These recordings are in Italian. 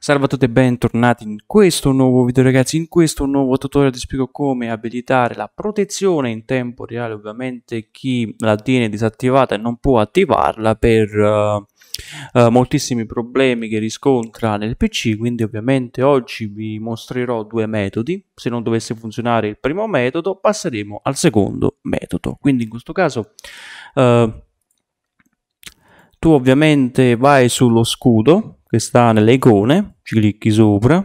Salve a tutti e bentornati in questo nuovo video ragazzi, in questo nuovo tutorial ti spiego come abilitare la protezione in tempo reale, ovviamente chi la tiene disattivata e non può attivarla per uh, uh, moltissimi problemi che riscontra nel PC, quindi ovviamente oggi vi mostrerò due metodi, se non dovesse funzionare il primo metodo passeremo al secondo metodo, quindi in questo caso... Uh, tu ovviamente vai sullo scudo che sta nelle icone, ci clicchi sopra,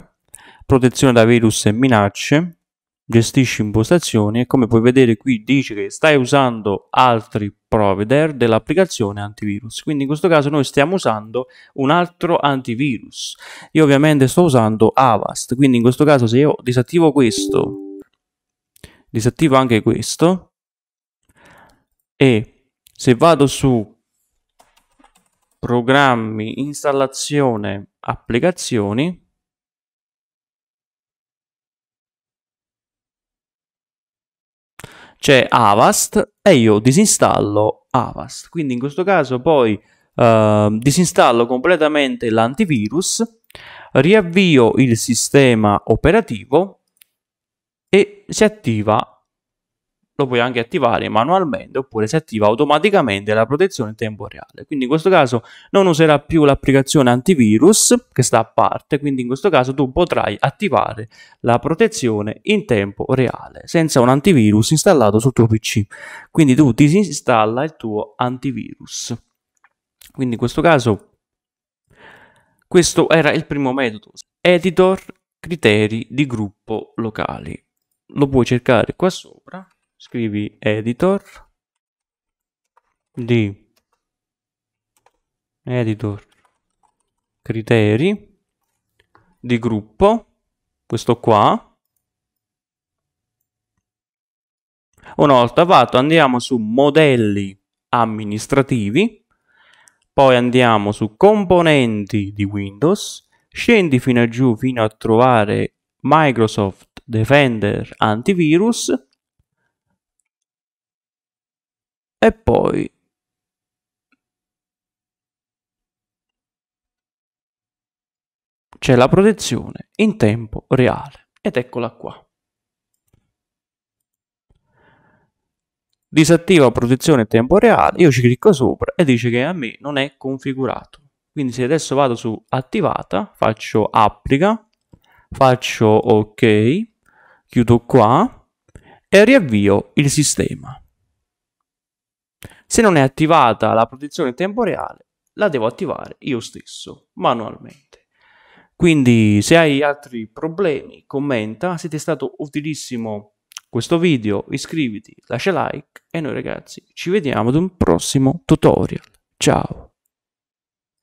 protezione da virus e minacce, gestisci impostazioni e come puoi vedere qui dice che stai usando altri provider dell'applicazione antivirus quindi in questo caso noi stiamo usando un altro antivirus io ovviamente sto usando Avast quindi in questo caso se io disattivo questo disattivo anche questo e se vado su programmi, installazione, applicazioni c'è Avast e io disinstallo Avast. Quindi in questo caso poi eh, disinstallo completamente l'antivirus, riavvio il sistema operativo e si attiva lo puoi anche attivare manualmente oppure si attiva automaticamente la protezione in tempo reale. Quindi in questo caso non userà più l'applicazione antivirus che sta a parte, quindi in questo caso tu potrai attivare la protezione in tempo reale senza un antivirus installato sul tuo PC. Quindi tu disinstalla il tuo antivirus. Quindi in questo caso questo era il primo metodo. Editor criteri di gruppo locali. Lo puoi cercare qua sopra scrivi editor di editor criteri di gruppo questo qua una volta fatto andiamo su modelli amministrativi poi andiamo su componenti di windows scendi fino a giù fino a trovare microsoft defender antivirus e poi c'è la protezione in tempo reale ed eccola qua. Disattiva protezione in tempo reale, io ci clicco sopra e dice che a me non è configurato. Quindi se adesso vado su attivata, faccio applica, faccio ok, chiudo qua e riavvio il sistema. Se non è attivata la protezione temporeale, la devo attivare io stesso, manualmente. Quindi se hai altri problemi, commenta, se ti è stato utilissimo questo video, iscriviti, lascia like e noi ragazzi ci vediamo ad un prossimo tutorial. Ciao!